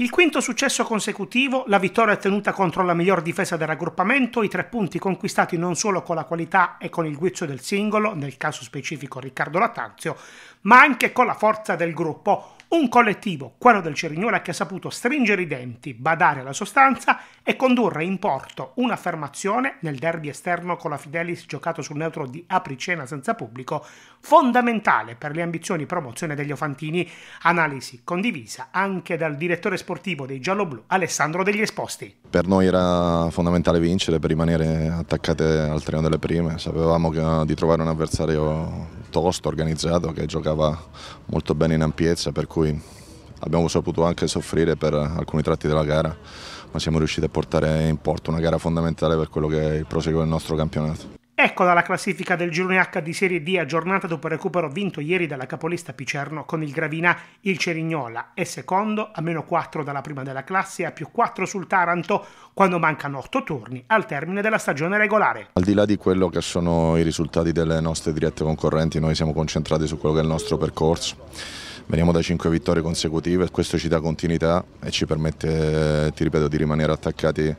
Il quinto successo consecutivo, la vittoria ottenuta contro la miglior difesa del raggruppamento, i tre punti conquistati non solo con la qualità e con il guizzo del singolo, nel caso specifico Riccardo Lattanzio, ma anche con la forza del gruppo, un collettivo, quello del Cerignola, che ha saputo stringere i denti, badare alla sostanza e condurre in porto un'affermazione nel derby esterno con la Fidelis giocato sul neutro di Apricena senza pubblico, fondamentale per le ambizioni promozione degli Ofantini, analisi condivisa anche dal direttore sportivo dei gialloblu Alessandro Degli Esposti. Per noi era fondamentale vincere per rimanere attaccate al treno delle prime, sapevamo di trovare un avversario tosto, organizzato, che giocava molto bene in ampiezza, per cui abbiamo saputo anche soffrire per alcuni tratti della gara, ma siamo riusciti a portare in porto una gara fondamentale per quello che è il proseguo del nostro campionato. Eccola la classifica del girone H di Serie D aggiornata dopo il recupero vinto ieri dalla capolista Picerno con il Gravina il Cerignola è secondo a meno 4 dalla prima della classe a più 4 sul Taranto quando mancano 8 turni al termine della stagione regolare. Al di là di quello che sono i risultati delle nostre dirette concorrenti noi siamo concentrati su quello che è il nostro percorso. Veniamo da 5 vittorie consecutive, questo ci dà continuità e ci permette, ti ripeto, di rimanere attaccati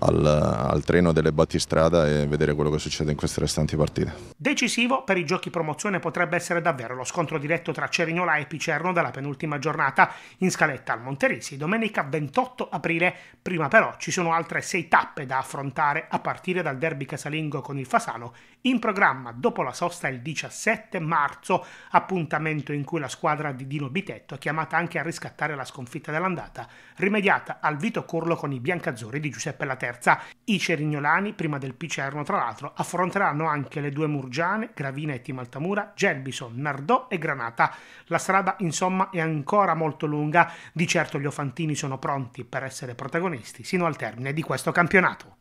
al, al, treno delle battistrada e vedere quello che succede in queste restanti partite. Decisivo per i giochi promozione potrebbe essere davvero lo scontro diretto tra Cerignola e Picerno dalla penultima giornata in scaletta al Monterisi domenica 28 aprile. Prima però ci sono altre sei tappe da affrontare a partire dal derby casalingo con il Fasano in programma dopo la sosta il 17 marzo, appuntamento in cui la squadra di Dino Bitetto è chiamata anche a riscattare la sconfitta dell'andata, rimediata al Vito Curlo con i biancazzurri di Giuseppe Latte terza. I cerignolani, prima del Picerno, tra l'altro, affronteranno anche le due Murgiane, Gravina e Timaltamura, Gelbison, Nardò e Granata. La strada, insomma, è ancora molto lunga. Di certo gli Ofantini sono pronti per essere protagonisti sino al termine di questo campionato.